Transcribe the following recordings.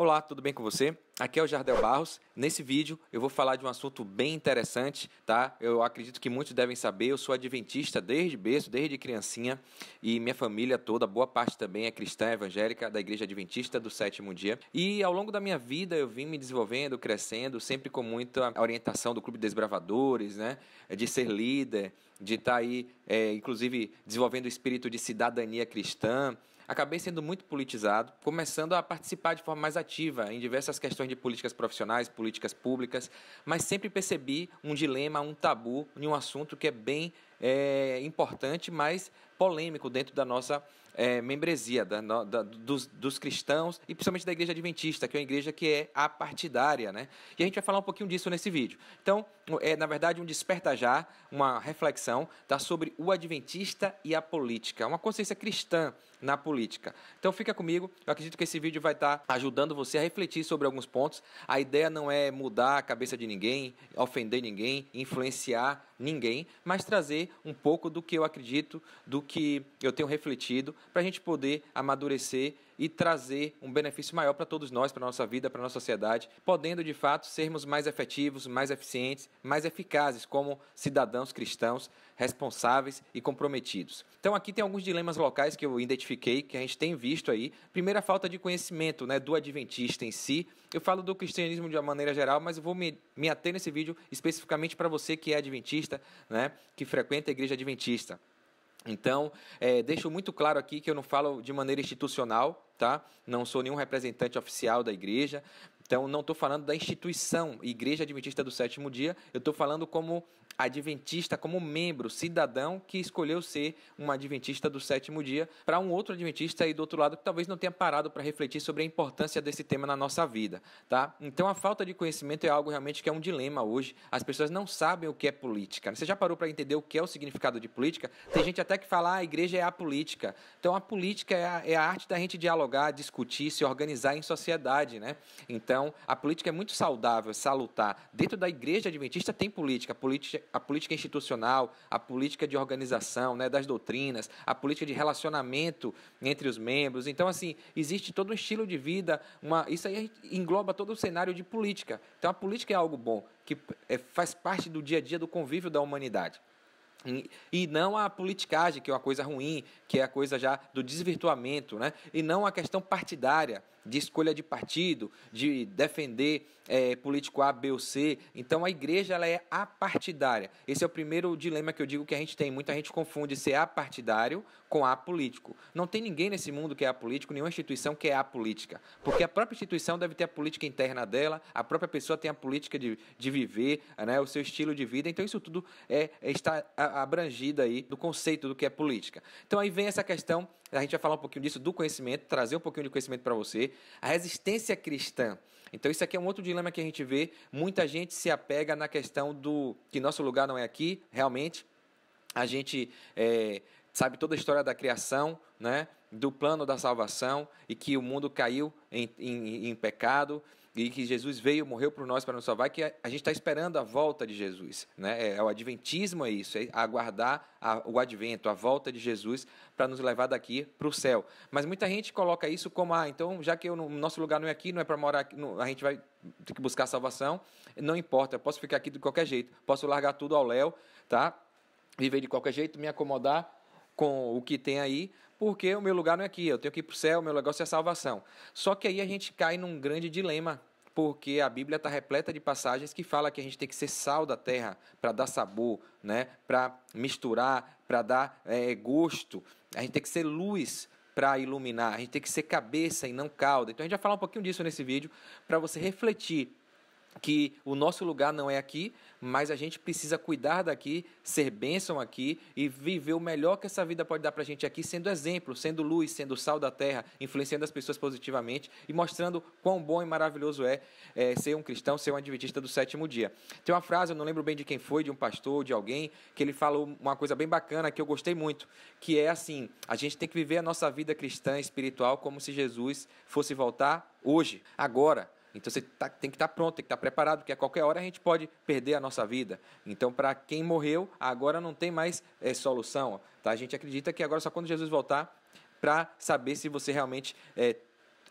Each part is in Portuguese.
Olá, tudo bem com você? Aqui é o Jardel Barros. Nesse vídeo eu vou falar de um assunto bem interessante, tá? Eu acredito que muitos devem saber, eu sou adventista desde berço, desde criancinha, e minha família toda, boa parte também é cristã evangélica da Igreja Adventista do Sétimo Dia. E ao longo da minha vida eu vim me desenvolvendo, crescendo, sempre com muita orientação do Clube Desbravadores, né? De ser líder, de estar tá aí, é, inclusive, desenvolvendo o espírito de cidadania cristã, acabei sendo muito politizado, começando a participar de forma mais ativa em diversas questões de políticas profissionais, políticas públicas, mas sempre percebi um dilema, um tabu em um assunto que é bem é, importante, mas polêmico dentro da nossa é, membresia da, da, dos, dos, cristãos e principalmente da igreja adventista, que é uma igreja que é partidária Né? E a gente vai falar um pouquinho disso nesse vídeo. Então, é na verdade um desperta já, uma reflexão tá, sobre o adventista e a política, uma consciência cristã na política. Então, fica comigo, eu acredito que esse vídeo vai estar tá ajudando você a refletir sobre alguns pontos. A ideia não é mudar a cabeça de ninguém, ofender ninguém, influenciar ninguém, mas trazer um pouco do que eu acredito, do que eu tenho refletido, para a gente poder amadurecer e trazer um benefício maior para todos nós, para a nossa vida, para a nossa sociedade, podendo de fato sermos mais efetivos, mais eficientes, mais eficazes como cidadãos cristãos responsáveis e comprometidos. Então aqui tem alguns dilemas locais que eu identifiquei, que a gente tem visto aí. Primeira falta de conhecimento né, do adventista em si. Eu falo do cristianismo de uma maneira geral, mas eu vou me, me ater nesse vídeo especificamente para você que é adventista, né, que frequenta a igreja adventista. Então, é, deixo muito claro aqui que eu não falo de maneira institucional, tá? Não sou nenhum representante oficial da igreja, então, não estou falando da instituição Igreja Adventista do Sétimo Dia, eu estou falando como adventista, como membro, cidadão que escolheu ser um adventista do sétimo dia para um outro adventista aí do outro lado que talvez não tenha parado para refletir sobre a importância desse tema na nossa vida, tá? Então, a falta de conhecimento é algo realmente que é um dilema hoje. As pessoas não sabem o que é política. Você já parou para entender o que é o significado de política? Tem gente até que fala, ah, a igreja é a política. Então, a política é a, é a arte da gente dialogar, discutir, se organizar em sociedade, né? Então, então, a política é muito saudável, salutar. Dentro da igreja adventista tem política, a política, a política institucional, a política de organização, né, das doutrinas, a política de relacionamento entre os membros. Então, assim, existe todo um estilo de vida, uma, isso aí engloba todo o cenário de política. Então, a política é algo bom, que é, faz parte do dia a dia do convívio da humanidade. E não a politicagem, que é uma coisa ruim, que é a coisa já do desvirtuamento, né? e não a questão partidária, de escolha de partido, de defender é, político A, B ou C. Então a igreja ela é apartidária. Esse é o primeiro dilema que eu digo que a gente tem. Muita gente confunde ser apartidário com apolítico. Não tem ninguém nesse mundo que é apolítico, nenhuma instituição que é apolítica. Porque a própria instituição deve ter a política interna dela, a própria pessoa tem a política de, de viver, né? o seu estilo de vida. Então isso tudo é, é está. A, abrangida aí do conceito do que é política. Então aí vem essa questão, a gente vai falar um pouquinho disso, do conhecimento, trazer um pouquinho de conhecimento para você, a resistência cristã. Então isso aqui é um outro dilema que a gente vê, muita gente se apega na questão do que nosso lugar não é aqui, realmente, a gente é, sabe toda a história da criação, né? do plano da salvação e que o mundo caiu em, em, em pecado e que Jesus veio, morreu por nós para nos salvar, que a gente está esperando a volta de Jesus. Né? É, é, o adventismo é isso, é aguardar a, o advento, a volta de Jesus para nos levar daqui para o céu. Mas muita gente coloca isso como, ah, então já que o nosso lugar não é aqui, não é para morar aqui, não, a gente vai ter que buscar salvação, não importa, eu posso ficar aqui de qualquer jeito, posso largar tudo ao léu, tá? viver de qualquer jeito, me acomodar com o que tem aí, porque o meu lugar não é aqui, eu tenho que ir para o céu, meu negócio é a salvação. Só que aí a gente cai num grande dilema, porque a Bíblia está repleta de passagens que fala que a gente tem que ser sal da terra para dar sabor, né? para misturar, para dar é, gosto. A gente tem que ser luz para iluminar, a gente tem que ser cabeça e não cauda. Então a gente vai falar um pouquinho disso nesse vídeo para você refletir que o nosso lugar não é aqui, mas a gente precisa cuidar daqui, ser bênção aqui e viver o melhor que essa vida pode dar para a gente aqui, sendo exemplo, sendo luz, sendo sal da terra, influenciando as pessoas positivamente e mostrando quão bom e maravilhoso é, é ser um cristão, ser um adventista do sétimo dia. Tem uma frase, eu não lembro bem de quem foi, de um pastor, de alguém, que ele falou uma coisa bem bacana que eu gostei muito, que é assim: a gente tem que viver a nossa vida cristã espiritual como se Jesus fosse voltar hoje, agora então você tá, tem que estar tá pronto, tem que estar tá preparado, porque a qualquer hora a gente pode perder a nossa vida. Então, para quem morreu, agora não tem mais é, solução. Tá? A gente acredita que agora só quando Jesus voltar para saber se você realmente é,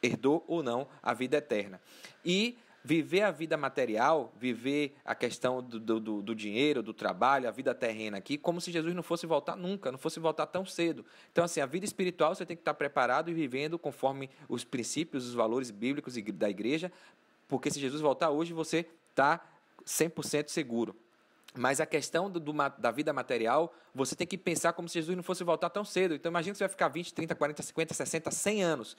herdou ou não a vida eterna. E viver a vida material, viver a questão do, do, do, dinheiro, do trabalho, a vida terrena aqui, como se Jesus não fosse voltar nunca, não fosse voltar tão cedo. Então, assim, a vida espiritual você tem que estar preparado e vivendo conforme os princípios, os valores bíblicos da igreja, porque se Jesus voltar hoje, você está 100% seguro. Mas a questão do, do, da vida material, você tem que pensar como se Jesus não fosse voltar tão cedo. Então, imagina que você vai ficar 20, 30, 40, 50, 60, 100 anos.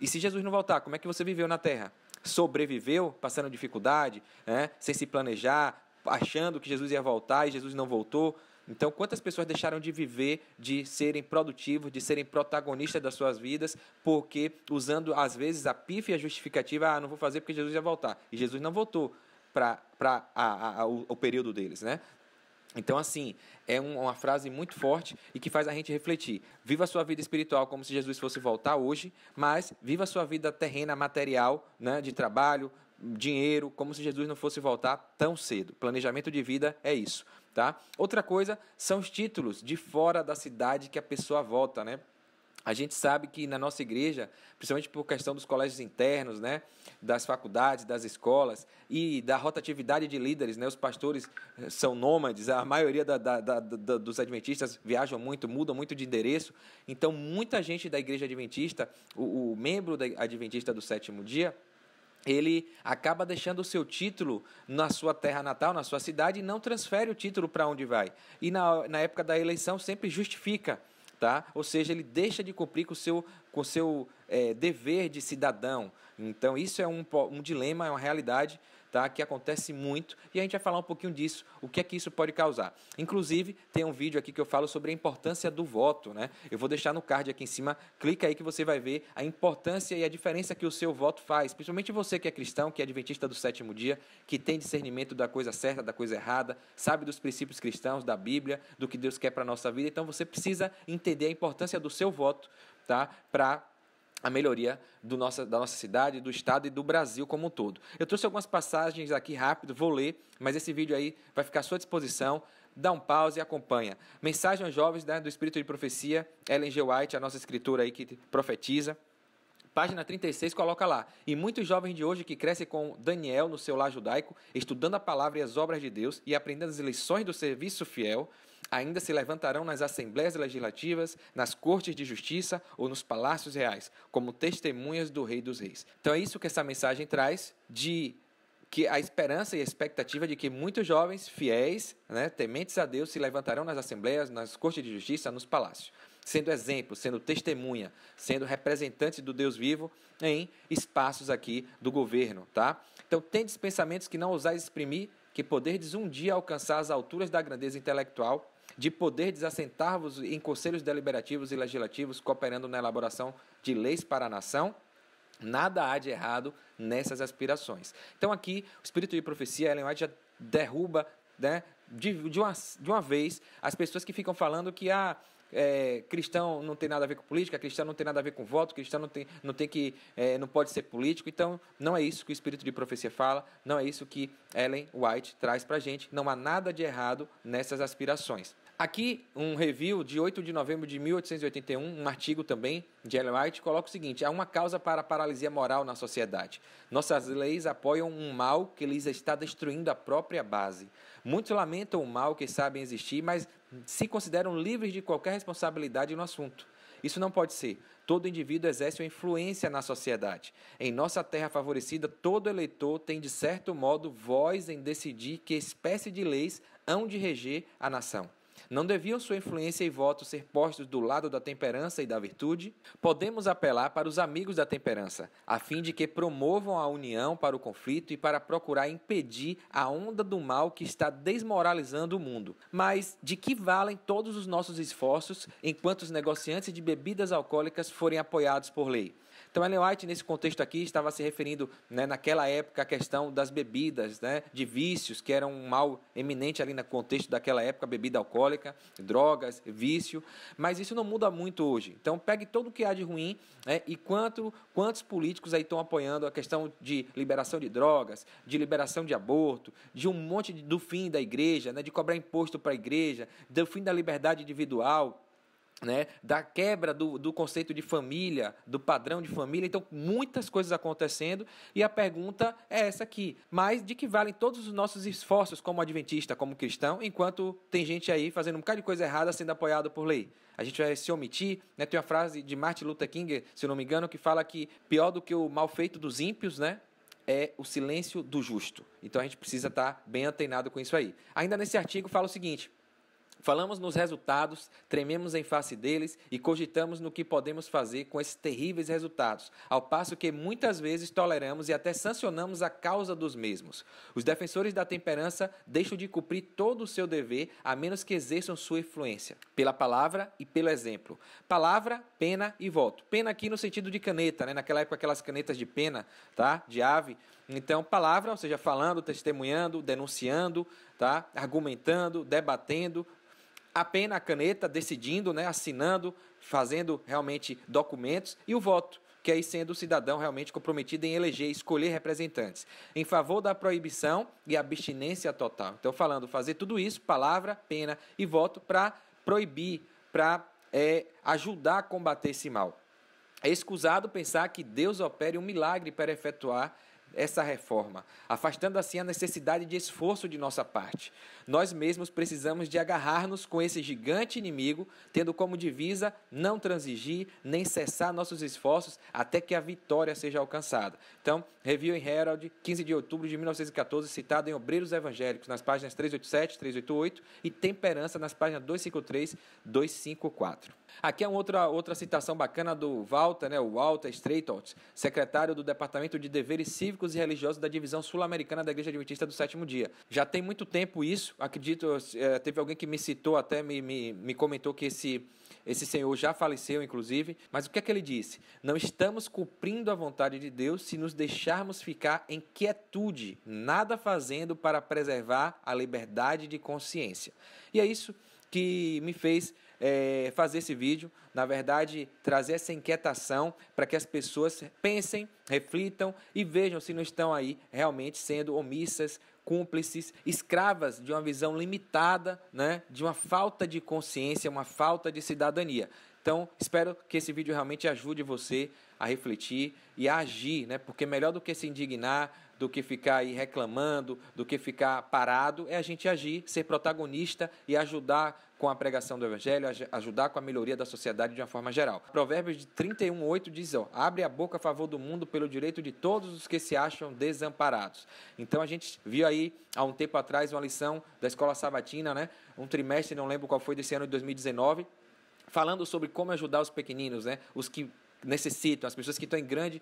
E se Jesus não voltar, como é que você viveu na Terra? sobreviveu passando dificuldade, né? sem se planejar, achando que Jesus ia voltar e Jesus não voltou. Então, quantas pessoas deixaram de viver, de serem produtivos, de serem protagonistas das suas vidas, porque usando às vezes a pífia justificativa, ah, não vou fazer porque Jesus ia voltar. E Jesus não voltou para o, o período deles, né? Então, assim, é um, uma frase muito forte e que faz a gente refletir. Viva a sua vida espiritual como se Jesus fosse voltar hoje, mas viva a sua vida terrena, material, né, de trabalho, dinheiro, como se Jesus não fosse voltar tão cedo. Planejamento de vida é isso, tá? Outra coisa são os títulos de fora da cidade que a pessoa volta, né? A gente sabe que na nossa igreja, principalmente por questão dos colégios internos, né, das faculdades, das escolas e da rotatividade de líderes, né, os pastores eh, são nômades, a maioria da, da, da, dos adventistas viajam muito, mudam muito de endereço. Então, muita gente da igreja adventista, o, o membro adventista do sétimo dia, ele acaba deixando o seu título na sua terra natal, na sua cidade, e não transfere o título para onde vai. E na, na época da eleição sempre justifica tá? Ou seja, ele deixa de cumprir com o seu, com o seu é, dever de cidadão. Então, isso é um, um dilema, é uma realidade tá? que acontece muito, e a gente vai falar um pouquinho disso, o que é que isso pode causar. Inclusive, tem um vídeo aqui que eu falo sobre a importância do voto. Né? Eu vou deixar no card aqui em cima, clica aí que você vai ver a importância e a diferença que o seu voto faz, principalmente você que é cristão, que é adventista do sétimo dia, que tem discernimento da coisa certa, da coisa errada, sabe dos princípios cristãos, da Bíblia, do que Deus quer para a nossa vida, então você precisa entender a importância do seu voto tá? para a melhoria nossa, da nossa cidade, do estado e do Brasil como um todo. Eu trouxe algumas passagens aqui rápido, vou ler, mas esse vídeo aí vai ficar à sua disposição. Dá um pause e acompanha. Mensagem aos jovens né, do Espírito de Profecia, Ellen G. White, a nossa escritora aí que profetiza. Página 36 coloca lá: E muitos jovens de hoje que crescem com Daniel no seu lar judaico, estudando a palavra e as obras de Deus e aprendendo as lições do serviço fiel, ainda se levantarão nas assembleias legislativas, nas cortes de justiça ou nos palácios reais, como testemunhas do Rei dos Reis. Então é isso que essa mensagem traz de que a esperança e a expectativa de que muitos jovens fiéis, né, tementes a Deus, se levantarão nas assembleias, nas cortes de justiça, nos palácios, sendo exemplo, sendo testemunha, sendo representante do Deus vivo em espaços aqui do governo, tá? Então, tendes pensamentos que não ousais exprimir, que poderdes um dia alcançar as alturas da grandeza intelectual, de poder desassentar-vos em conselhos deliberativos e legislativos, cooperando na elaboração de leis para a nação. Nada há de errado nessas aspirações. Então, aqui, o espírito de profecia, Ellen White já derruba né, de, de, uma, de uma vez as pessoas que ficam falando que a. Ah, é, cristão não tem nada a ver com política, cristão não tem nada a ver com voto, cristão não tem, não tem que é, não pode ser político. Então, não é isso que o espírito de profecia fala, não é isso que Ellen White traz para gente. Não há nada de errado nessas aspirações. Aqui, um review de 8 de novembro de 1881, um artigo também de Ellen White, coloca o seguinte: há uma causa para a paralisia moral na sociedade. Nossas leis apoiam um mal que lhes está destruindo a própria base. Muitos lamentam o mal que sabem existir, mas se consideram livres de qualquer responsabilidade no assunto. Isso não pode ser. Todo indivíduo exerce uma influência na sociedade. Em nossa terra favorecida, todo eleitor tem, de certo modo, voz em decidir que espécie de leis hão de reger a nação. Não deviam sua influência e voto ser postos do lado da temperança e da virtude? Podemos apelar para os amigos da temperança, a fim de que promovam a união para o conflito e para procurar impedir a onda do mal que está desmoralizando o mundo. Mas de que valem todos os nossos esforços enquanto os negociantes de bebidas alcoólicas forem apoiados por lei? Então, Ellen White, nesse contexto aqui, estava se referindo, né, naquela época, à questão das bebidas, né, de vícios, que era um mal eminente ali no contexto daquela época, bebida alcoólica, drogas, vício. Mas isso não muda muito hoje. Então, pegue todo o que há de ruim né, e quanto, quantos políticos aí estão apoiando a questão de liberação de drogas, de liberação de aborto, de um monte de, do fim da igreja, né, de cobrar imposto para a igreja, do fim da liberdade individual né, da quebra do, do conceito de família, do padrão de família. Então, muitas coisas acontecendo. E a pergunta é essa aqui. Mas de que valem todos os nossos esforços como adventista, como cristão, enquanto tem gente aí fazendo um bocado de coisa errada sendo apoiado por lei? A gente vai se omitir. Né? Tem uma frase de Martin Luther King, se não me engano, que fala que pior do que o mal feito dos ímpios, né? é o silêncio do justo. Então a gente precisa estar bem antenado com isso aí. Ainda nesse artigo fala o seguinte: Falamos nos resultados, trememos em face deles e cogitamos no que podemos fazer com esses terríveis resultados, ao passo que muitas vezes toleramos e até sancionamos a causa dos mesmos. Os defensores da temperança deixam de cumprir todo o seu dever, a menos que exerçam sua influência, pela palavra e pelo exemplo. Palavra, pena e voto. Pena aqui no sentido de caneta, né? naquela época aquelas canetas de pena, tá? de ave. Então, palavra, ou seja, falando, testemunhando, denunciando, tá? argumentando, debatendo, a pena, a caneta, decidindo, né, assinando, fazendo realmente documentos e o voto que aí sendo o cidadão realmente comprometido em eleger e escolher representantes, em favor da proibição e abstinência total. Então, falando, fazer tudo isso, palavra, pena e voto, para proibir, para é, ajudar a combater esse mal. É escusado pensar que Deus opere um milagre para efetuar essa reforma, afastando assim a necessidade de esforço de nossa parte. Nós mesmos precisamos de agarrar-nos com esse gigante inimigo, tendo como divisa não transigir nem cessar nossos esforços até que a vitória seja alcançada. Então, Review em Herald, 15 de outubro de 1914, citado em Obreiros Evangélicos, nas páginas 387, 388 e Temperança, nas páginas 253, 254. Aqui é uma outra, outra citação bacana do Walter, né, o Walter Straitort, secretário do Departamento de Deveres Cívicos científicos e religiosos da divisão sul-americana da Igreja Adventista do Sétimo Dia. Já tem muito tempo isso, acredito, eh, teve alguém que me citou, até me, me, me comentou que esse, esse senhor já faleceu, inclusive. Mas o que é que ele disse? Não estamos cumprindo a vontade de Deus se nos deixarmos ficar em quietude, nada fazendo para preservar a liberdade de consciência. E é isso que me fez é, fazer esse vídeo na verdade, trazer essa inquietação para que as pessoas pensem, reflitam e vejam se não estão aí realmente sendo omissas, cúmplices, escravas de uma visão limitada, né, de uma falta de consciência, uma falta de cidadania. Então, espero que esse vídeo realmente ajude você a refletir e a agir, né? Porque melhor do que se indignar, do que ficar aí reclamando, do que ficar parado, é a gente agir, ser protagonista e ajudar com a pregação do evangelho, ajudar com a melhoria da sociedade de uma forma geral. Provérbios de 31:8 diz, ó, abre a boca a favor do mundo pelo direito de todos os que se acham desamparados. Então a gente viu aí há um tempo atrás uma lição da escola sabatina, né? Um trimestre, não lembro qual foi desse ano de 2019, falando sobre como ajudar os pequeninos, né? Os que necessitam, as pessoas que estão em grande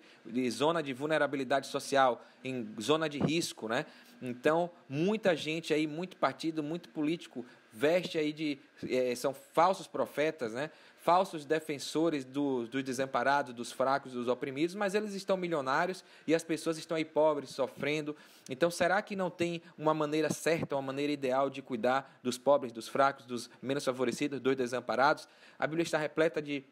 zona de vulnerabilidade social, em zona de risco, né? Então, muita gente aí, muito partido, muito político, veste aí de. É, são falsos profetas, né? falsos defensores do, dos desamparados, dos fracos, dos oprimidos, mas eles estão milionários e as pessoas estão aí pobres, sofrendo. Então, será que não tem uma maneira certa, uma maneira ideal de cuidar dos pobres, dos fracos, dos menos favorecidos, dos desamparados? A Bíblia está repleta de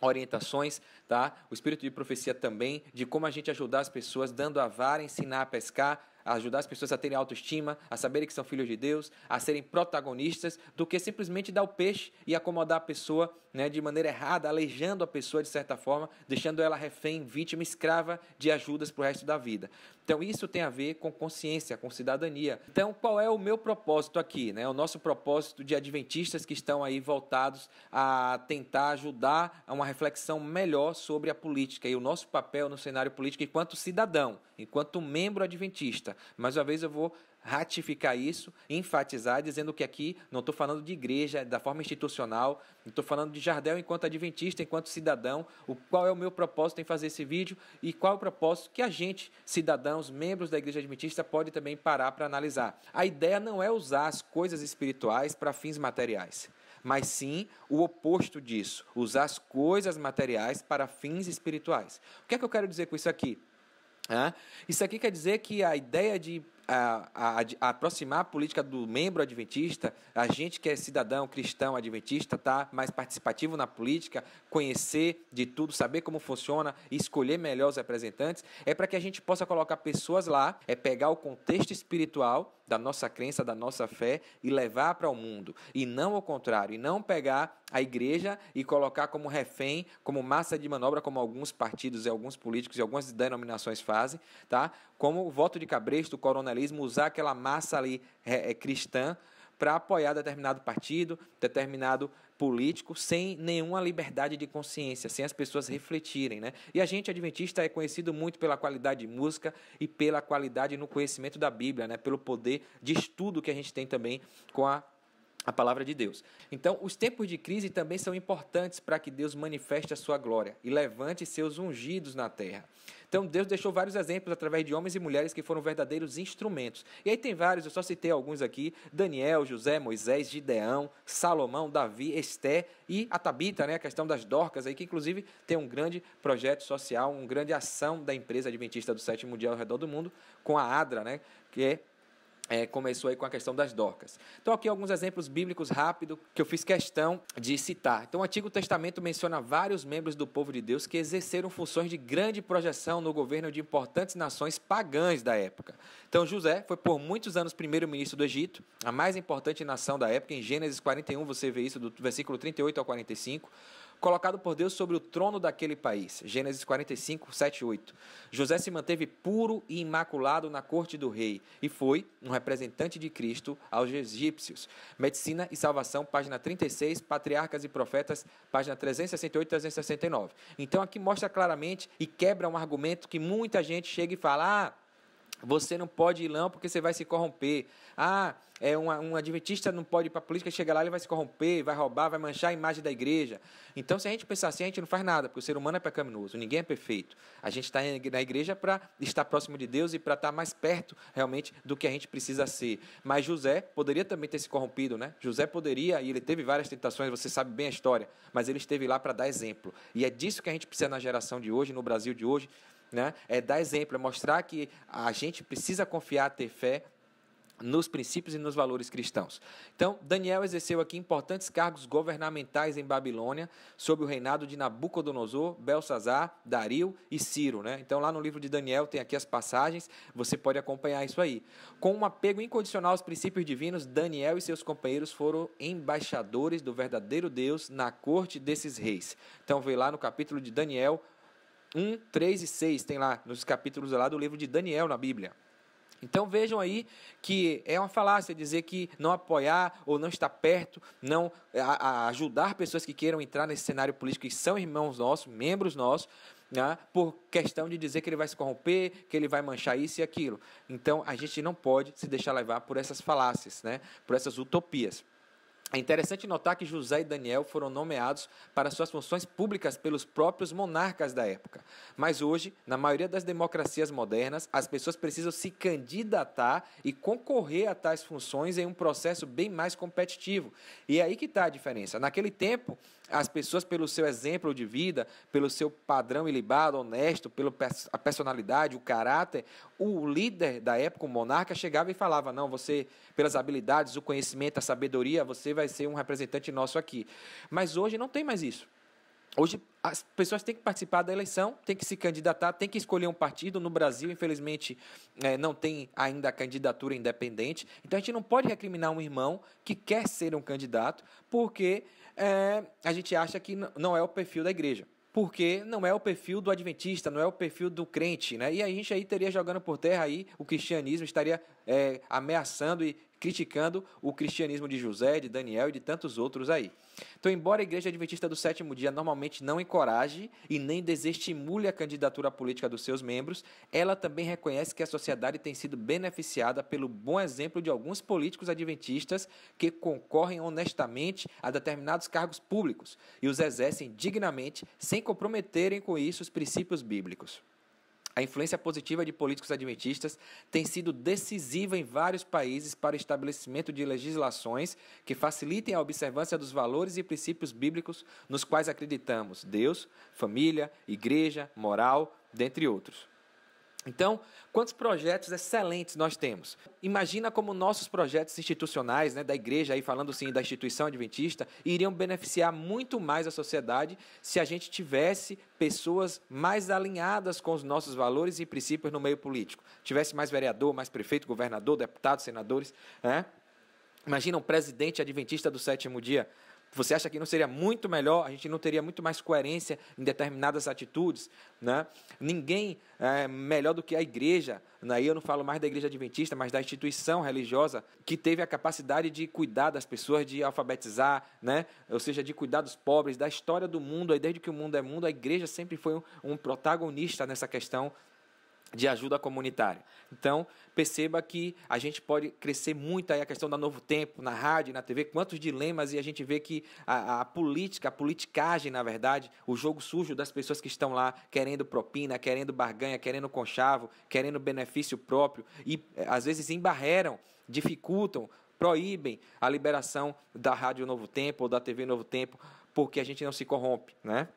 orientações, tá? O espírito de profecia também, de como a gente ajudar as pessoas, dando a vara, ensinar a pescar, a ajudar as pessoas a terem autoestima, a saberem que são filhos de Deus, a serem protagonistas, do que simplesmente dar o peixe e acomodar a pessoa né, de maneira errada, aleijando a pessoa de certa forma, deixando ela refém, vítima, escrava de ajudas para o resto da vida. Então isso tem a ver com consciência, com cidadania. Então qual é o meu propósito aqui? Né? O nosso propósito de adventistas que estão aí voltados a tentar ajudar a uma reflexão melhor sobre a política e o nosso papel no cenário político enquanto cidadão, enquanto membro adventista. Mais uma vez eu vou ratificar isso, enfatizar, dizendo que aqui não estou falando de igreja da forma institucional, estou falando de Jardel enquanto adventista, enquanto cidadão, o qual é o meu propósito em fazer esse vídeo e qual é o propósito que a gente, cidadãos, membros da igreja adventista, pode também parar para analisar. A ideia não é usar as coisas espirituais para fins materiais mas sim o oposto disso, usar as coisas materiais para fins espirituais. O que é que eu quero dizer com isso aqui? Isso aqui quer dizer que a ideia de a, a, a aproximar a política do membro adventista, a gente que é cidadão cristão adventista, tá mais participativo na política, conhecer de tudo, saber como funciona, escolher melhor os representantes, é para que a gente possa colocar pessoas lá, é pegar o contexto espiritual da nossa crença, da nossa fé e levar para o mundo. E não ao contrário, e não pegar a igreja e colocar como refém, como massa de manobra, como alguns partidos e alguns políticos e algumas denominações fazem, tá? Como o voto de cabresto, o coronelismo, usar aquela massa ali é, é cristã para apoiar determinado partido, determinado político sem nenhuma liberdade de consciência, sem as pessoas refletirem, né? E a gente adventista é conhecido muito pela qualidade de música e pela qualidade no conhecimento da Bíblia, né? Pelo poder de estudo que a gente tem também com a a palavra de Deus. Então, os tempos de crise também são importantes para que Deus manifeste a sua glória e levante seus ungidos na terra. Então, Deus deixou vários exemplos através de homens e mulheres que foram verdadeiros instrumentos. E aí tem vários, eu só citei alguns aqui: Daniel, José, Moisés, Gideão, Salomão, Davi, Esté e a Tabita, né, a questão das Dorcas aí que inclusive tem um grande projeto social, uma grande ação da empresa adventista do sétimo dia ao redor do mundo com a ADRA, né, que é é, começou aí com a questão das docas. Então, aqui alguns exemplos bíblicos rápido que eu fiz questão de citar. Então, o Antigo Testamento menciona vários membros do povo de Deus que exerceram funções de grande projeção no governo de importantes nações pagãs da época. Então, José foi por muitos anos primeiro-ministro do Egito, a mais importante nação da época. Em Gênesis 41, você vê isso do versículo 38 ao 45 colocado por Deus sobre o trono daquele país. Gênesis 45, 7 8. José se manteve puro e imaculado na corte do rei e foi um representante de Cristo aos egípcios. Medicina e Salvação, página 36, Patriarcas e Profetas, página 368 e 369. Então aqui mostra claramente e quebra um argumento que muita gente chega e fala: ah, você não pode ir lá porque você vai se corromper. Ah, é um, um adventista não pode ir para a política, chega lá, ele vai se corromper, vai roubar, vai manchar a imagem da igreja. Então, se a gente pensar assim, a gente não faz nada, porque o ser humano é pecaminoso, ninguém é perfeito. A gente está na igreja para estar próximo de Deus e para estar tá mais perto realmente do que a gente precisa ser. Mas José poderia também ter se corrompido, né? José poderia, e ele teve várias tentações, você sabe bem a história, mas ele esteve lá para dar exemplo. E é disso que a gente precisa na geração de hoje, no Brasil de hoje, né? é dar exemplo, é mostrar que a gente precisa confiar, ter fé nos princípios e nos valores cristãos. Então, Daniel exerceu aqui importantes cargos governamentais em Babilônia, sob o reinado de Nabucodonosor, Belsazar, Dario e Ciro. Né? Então, lá no livro de Daniel tem aqui as passagens, você pode acompanhar isso aí. Com um apego incondicional aos princípios divinos, Daniel e seus companheiros foram embaixadores do verdadeiro Deus na corte desses reis. Então, vê lá no capítulo de Daniel, 1, 3 e 6, tem lá nos capítulos lá do livro de Daniel na Bíblia. Então vejam aí que é uma falácia dizer que não apoiar ou não estar perto, não ajudar pessoas que queiram entrar nesse cenário político que são irmãos nossos, membros nossos, né, por questão de dizer que ele vai se corromper, que ele vai manchar isso e aquilo. Então a gente não pode se deixar levar por essas falácias, né, por essas utopias. É interessante notar que José e Daniel foram nomeados para suas funções públicas pelos próprios monarcas da época. Mas hoje, na maioria das democracias modernas, as pessoas precisam se candidatar e concorrer a tais funções em um processo bem mais competitivo. E é aí que está a diferença. Naquele tempo, as pessoas, pelo seu exemplo de vida, pelo seu padrão ilibado, honesto, pela personalidade, o caráter, o líder da época, o monarca, chegava e falava: Não, você, pelas habilidades, o conhecimento, a sabedoria, você vai vai ser um representante nosso aqui. Mas hoje não tem mais isso. Hoje as pessoas têm que participar da eleição, têm que se candidatar, têm que escolher um partido. No Brasil, infelizmente, eh, não tem ainda candidatura independente. Então a gente não pode recriminar um irmão que quer ser um candidato, porque é, a gente acha que não é o perfil da igreja porque não é o perfil do adventista, não é o perfil do crente, né? E a gente aí teria jogando por terra aí o cristianismo, estaria é, ameaçando e criticando o cristianismo de José, de Daniel e de tantos outros aí. Então, embora a Igreja Adventista do Sétimo Dia normalmente não encoraje e nem desestimule a candidatura política dos seus membros, ela também reconhece que a sociedade tem sido beneficiada pelo bom exemplo de alguns políticos adventistas que concorrem honestamente a determinados cargos públicos e os exercem dignamente sem comprometerem com isso os princípios bíblicos. A influência positiva de políticos adventistas tem sido decisiva em vários países para o estabelecimento de legislações que facilitem a observância dos valores e princípios bíblicos nos quais acreditamos: Deus, família, igreja, moral, dentre outros. Então, quantos projetos excelentes nós temos? Imagina como nossos projetos institucionais, né, da igreja, aí falando sim da instituição adventista, iriam beneficiar muito mais a sociedade se a gente tivesse pessoas mais alinhadas com os nossos valores e princípios no meio político. Tivesse mais vereador, mais prefeito, governador, deputados, senadores, né? Imagina um presidente adventista do sétimo dia você acha que não seria muito melhor? A gente não teria muito mais coerência em determinadas atitudes? Né? Ninguém é melhor do que a igreja. Aí né? Eu não falo mais da igreja adventista, mas da instituição religiosa que teve a capacidade de cuidar das pessoas, de alfabetizar, né? ou seja, de cuidar dos pobres, da história do mundo. Desde que o mundo é mundo, a igreja sempre foi um protagonista nessa questão de ajuda comunitária. Então, perceba que a gente pode crescer muito aí a questão da Novo Tempo, na rádio, na TV, quantos dilemas e a gente vê que a, a, política, a politicagem, na verdade, o jogo sujo das pessoas que estão lá querendo propina, querendo barganha, querendo conchavo, querendo benefício próprio e é, às vezes embarreram, dificultam, proíbem a liberação da Rádio Novo Tempo ou da TV Novo Tempo porque a gente não se corrompe, né?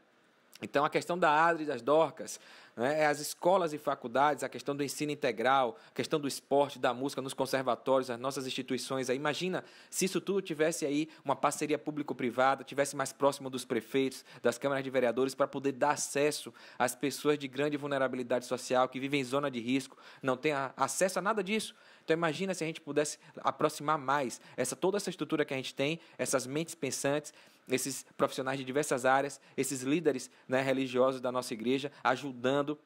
Então, a questão da Adri das Dorcas, né, é as escolas e faculdades, a questão do ensino integral, a questão do esporte, da música nos conservatórios, as nossas instituições. Aí, imagina se isso tudo tivesse aí uma parceria público-privada, tivesse mais próximo dos prefeitos, das câmaras de vereadores, para poder dar acesso às pessoas de grande vulnerabilidade social, que vivem em zona de risco, não têm acesso a nada disso. Então, imagina se a gente pudesse aproximar mais essa toda essa estrutura que a gente tem, essas mentes pensantes esses profissionais de diversas áreas, esses líderes né, religiosos da nossa igreja, ajudando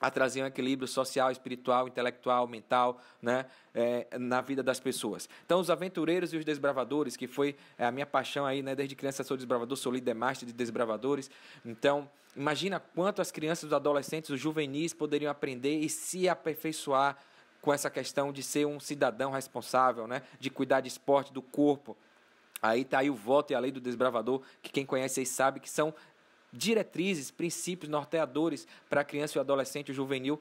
a trazer um equilíbrio social, espiritual, intelectual, mental, né, é, na vida das pessoas. Então, os aventureiros e os desbravadores, que foi é, a minha paixão aí, né, desde criança sou desbravador, sou líder master de desbravadores. Então, imagina quanto as crianças, os adolescentes, os juvenis poderiam aprender e se aperfeiçoar com essa questão de ser um cidadão responsável, né, de cuidar de esporte, do corpo, Aí tá aí o voto e a lei do desbravador, que quem conhece aí sabe que são diretrizes, princípios norteadores para a criança e o adolescente, o juvenil,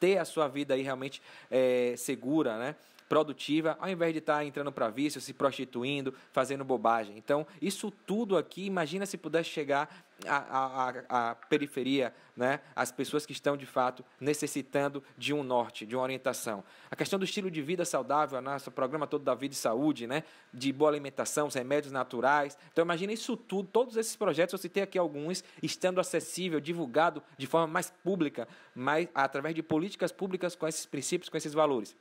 ter a sua vida aí realmente é, segura, né? produtiva, ao invés de estar tá entrando para vício, se prostituindo, fazendo bobagem. Então, isso tudo aqui, imagina se pudesse chegar à, periferia, né? as pessoas que estão de fato necessitando de um norte, de uma orientação. A questão do estilo de vida saudável, nosso né? programa todo da vida e saúde, né? de boa alimentação, remédios naturais. Então, imagina isso tudo, todos esses projetos, eu citei aqui alguns, estando acessível, divulgado de forma mais pública, mais, através de políticas públicas com esses princípios, com esses valores.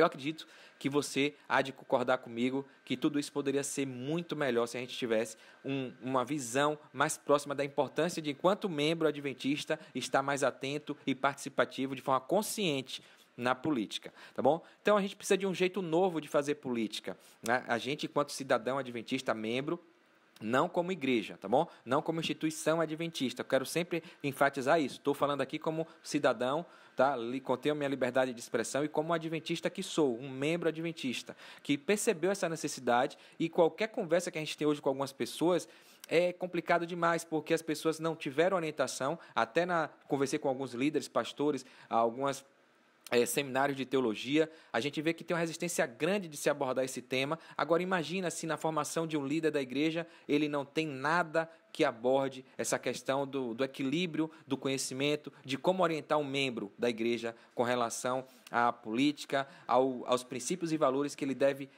Eu acredito que você há de concordar comigo que tudo isso poderia ser muito melhor se a gente tivesse um, uma visão mais próxima da importância de, enquanto membro adventista, estar mais atento e participativo de forma consciente na política, tá bom? Então a gente precisa de um jeito novo de fazer política, né? A gente enquanto cidadão adventista, membro, não como igreja, tá bom? Não como instituição adventista. Eu quero sempre enfatizar isso. Estou falando aqui como cidadão, tá? a minha liberdade de expressão e como adventista que sou, um membro adventista, que percebeu essa necessidade e qualquer conversa que a gente tem hoje com algumas pessoas é complicado demais, porque as pessoas não tiveram orientação. Até na conversei com alguns líderes, pastores, algumas pessoas é, seminários de teologia, a gente vê que tem uma resistência grande de se abordar esse tema. Agora imagina se na formação de um líder da igreja ele não tem nada que aborde essa questão do, do equilíbrio do conhecimento, de como orientar um membro da igreja com relação à política, ao, aos princípios e valores que ele deve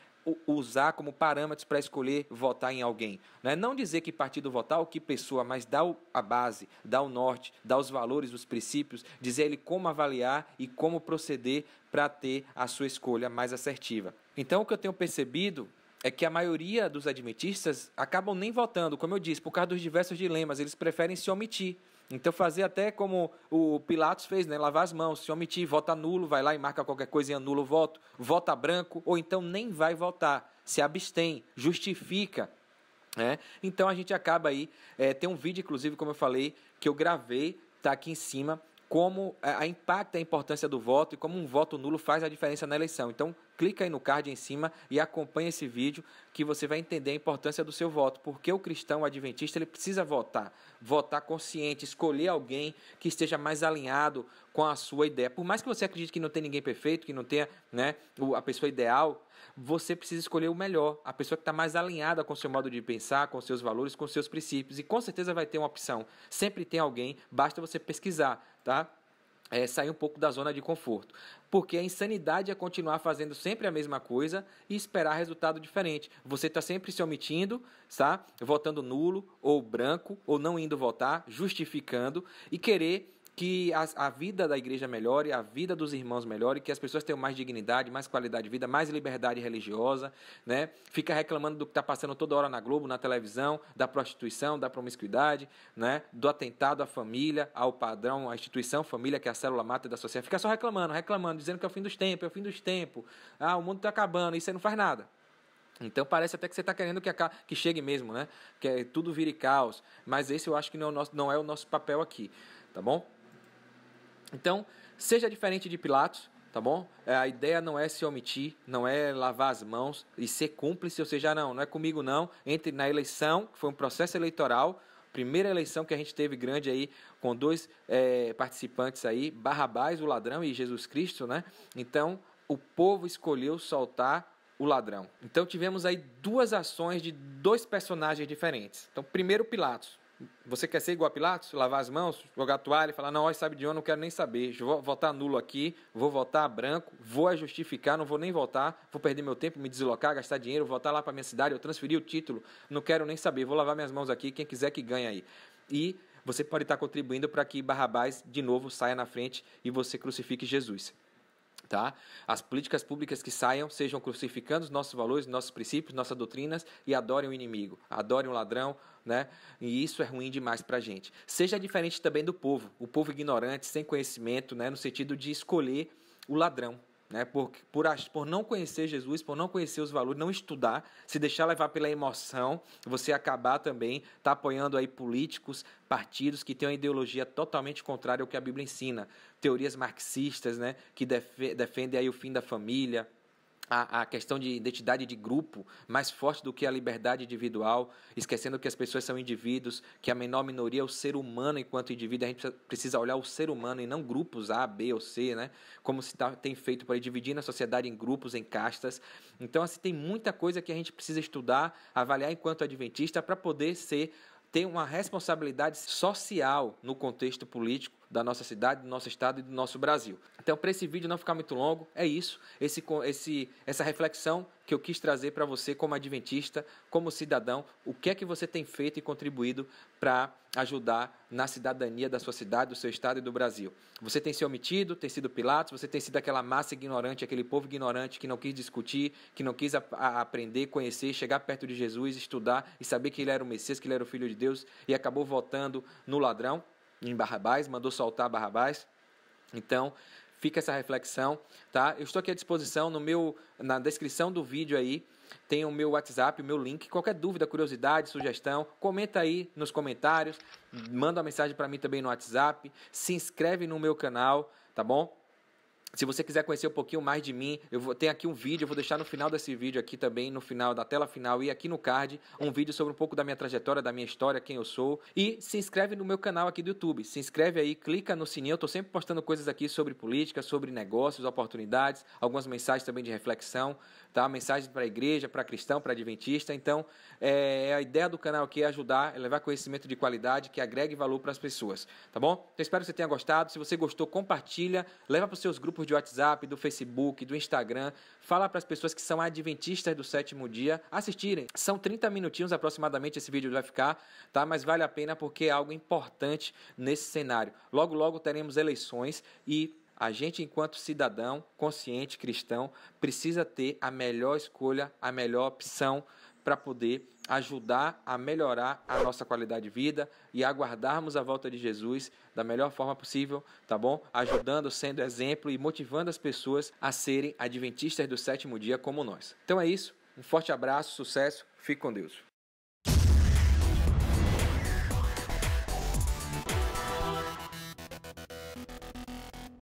usar como parâmetros para escolher votar em alguém. Né? Não dizer que partido votar ou que pessoa, mas dar a base, dar o norte, dar os valores, os princípios, dizer ele como avaliar e como proceder para ter a sua escolha mais assertiva. Então, o que eu tenho percebido é que a maioria dos admitistas acabam nem votando, como eu disse, por causa dos diversos dilemas, eles preferem se omitir. Então fazer até como o Pilatos fez, né? Lavar as mãos. Se omitir, vota nulo, vai lá e marca qualquer coisa e anula o voto. Vota branco ou então nem vai votar. Se abstém, justifica. Né? Então a gente acaba aí. É, tem um vídeo, inclusive, como eu falei, que eu gravei, está aqui em cima como é, a, impacto impacta a importância do voto e como um voto nulo faz a diferença na eleição. Então, clica aí no card em cima e acompanha esse vídeo que você vai entender a importância do seu voto, porque o cristão adventista ele precisa votar, votar consciente, escolher alguém que esteja mais alinhado com a sua ideia. Por mais que você acredite que não tem ninguém perfeito, que não tenha né, a pessoa ideal, você precisa escolher o melhor, a pessoa que está mais alinhada com o seu modo de pensar, com seus valores, com seus princípios. E com certeza vai ter uma opção. Sempre tem alguém, basta você pesquisar tá? É, sair um pouco da zona de conforto. Porque a insanidade é continuar fazendo sempre a mesma coisa e esperar resultado diferente. Você está sempre se omitindo, tá? Votando nulo, ou branco, ou não indo votar, justificando e querer que a, a, vida da igreja melhore, a vida dos irmãos melhore, que as pessoas tenham mais dignidade, mais qualidade de vida, mais liberdade religiosa, né? Fica reclamando do que está passando toda hora na Globo, na televisão, da prostituição, da promiscuidade, né? Do atentado à família, ao padrão, à instituição, família que é a célula mata da sociedade. Fica só reclamando, reclamando, dizendo que é o fim dos tempos, é o fim dos tempos. Ah, o mundo está acabando, isso aí não faz nada. Então parece até que você está querendo que, a, que chegue mesmo, né? Que é tudo vire caos. Mas esse eu acho que não é o nosso, não é o nosso papel aqui, tá bom? Então, seja diferente de Pilatos, tá bom? É, a ideia não é se omitir, não é lavar as mãos e ser cúmplice, ou seja, não, não é comigo não. Entre na eleição, que foi um processo eleitoral, primeira eleição que a gente teve grande aí, com dois é, participantes aí, Barrabás, o ladrão, e Jesus Cristo, né? Então, o povo escolheu soltar o ladrão. Então, tivemos aí duas ações de dois personagens diferentes. Então, primeiro Pilatos, você quer ser igual a Pilatos? Lavar as mãos, jogar a toalha e falar: não, sabe de onde, não quero nem saber. Vou votar nulo aqui, vou votar branco, vou é justificar, não vou nem votar, vou perder meu tempo, me deslocar, gastar dinheiro, voltar lá para minha cidade, eu transferi o título, não quero nem saber, vou lavar minhas mãos aqui, quem quiser que ganhe aí. E você pode estar contribuindo para que Barrabás de novo saia na frente e você crucifique Jesus tá? As políticas públicas que saiam sejam crucificando os nossos valores, nossos princípios, nossas doutrinas e adorem o inimigo, adorem o ladrão, né? E isso é ruim demais para a gente. Seja diferente também do povo, o povo ignorante, sem conhecimento, né? No sentido de escolher o ladrão, né? Por, por, por não conhecer Jesus, por não conhecer os valores, não estudar, se deixar levar pela emoção, você acabar também tá apoiando aí políticos, partidos que têm uma ideologia totalmente contrária ao que a Bíblia ensina, teorias marxistas, né? Que def, defendem aí o fim da família, a, a, questão de identidade de grupo mais forte do que a liberdade individual, esquecendo que as pessoas são indivíduos, que a menor minoria é o ser humano enquanto indivíduo, a gente precisa olhar o ser humano e não grupos A, B ou C, né? Como se tá, tem feito para dividir a sociedade em grupos, em castas. Então, assim, tem muita coisa que a gente precisa estudar, avaliar enquanto adventista para poder ser tem uma responsabilidade social no contexto político da nossa cidade, do nosso estado e do nosso Brasil. Então, para esse vídeo não ficar muito longo, é isso, esse, esse, essa reflexão que eu quis trazer para você como adventista, como cidadão, o que é que você tem feito e contribuído para ajudar na cidadania da sua cidade, do seu estado e do Brasil. Você tem se omitido, tem sido Pilatos, você tem sido aquela massa ignorante, aquele povo ignorante que não quis discutir, que não quis a, a aprender, conhecer, chegar perto de Jesus, estudar e saber que ele era o Messias, que ele era o Filho de Deus e acabou votando no ladrão, em Barrabás, mandou soltar Barrabás. Então, fica essa reflexão, tá? Eu estou aqui à disposição no meu na descrição do vídeo aí tem o meu WhatsApp, o meu link. Qualquer dúvida, curiosidade, sugestão, comenta aí nos comentários, manda uma mensagem para mim também no WhatsApp, se inscreve no meu canal, tá bom? Se você quiser conhecer um pouquinho mais de mim, eu vou, tenho aqui um vídeo, eu vou deixar no final desse vídeo aqui também, no final da tela final e aqui no card, um vídeo sobre um pouco da minha trajetória, da minha história, quem eu sou. E se inscreve no meu canal aqui do YouTube. Se inscreve aí, clica no sininho. Eu tô sempre postando coisas aqui sobre política, sobre negócios, oportunidades, algumas mensagens também de reflexão, tá? Mensagens para igreja, para cristão, para adventista. Então, é, a ideia do canal aqui é ajudar, é levar conhecimento de qualidade que agregue valor para as pessoas, tá bom? Então, espero que você tenha gostado. Se você gostou, compartilha, leva para os seus grupos grupos de WhatsApp, do Facebook, do Instagram. Fala para as pessoas que são adventistas do sétimo dia assistirem. São 30 minutinhos aproximadamente esse vídeo vai ficar, tá? Mas vale a pena porque é algo importante nesse cenário. Logo, logo teremos eleições e a gente, enquanto cidadão consciente cristão, precisa ter a melhor escolha, a melhor opção para poder ajudar a melhorar a nossa qualidade de vida e aguardarmos a volta de Jesus da melhor forma possível, tá bom? Ajudando, sendo exemplo e motivando as pessoas a serem adventistas do sétimo dia como nós. Então é isso. Um forte abraço, sucesso, fique com Deus.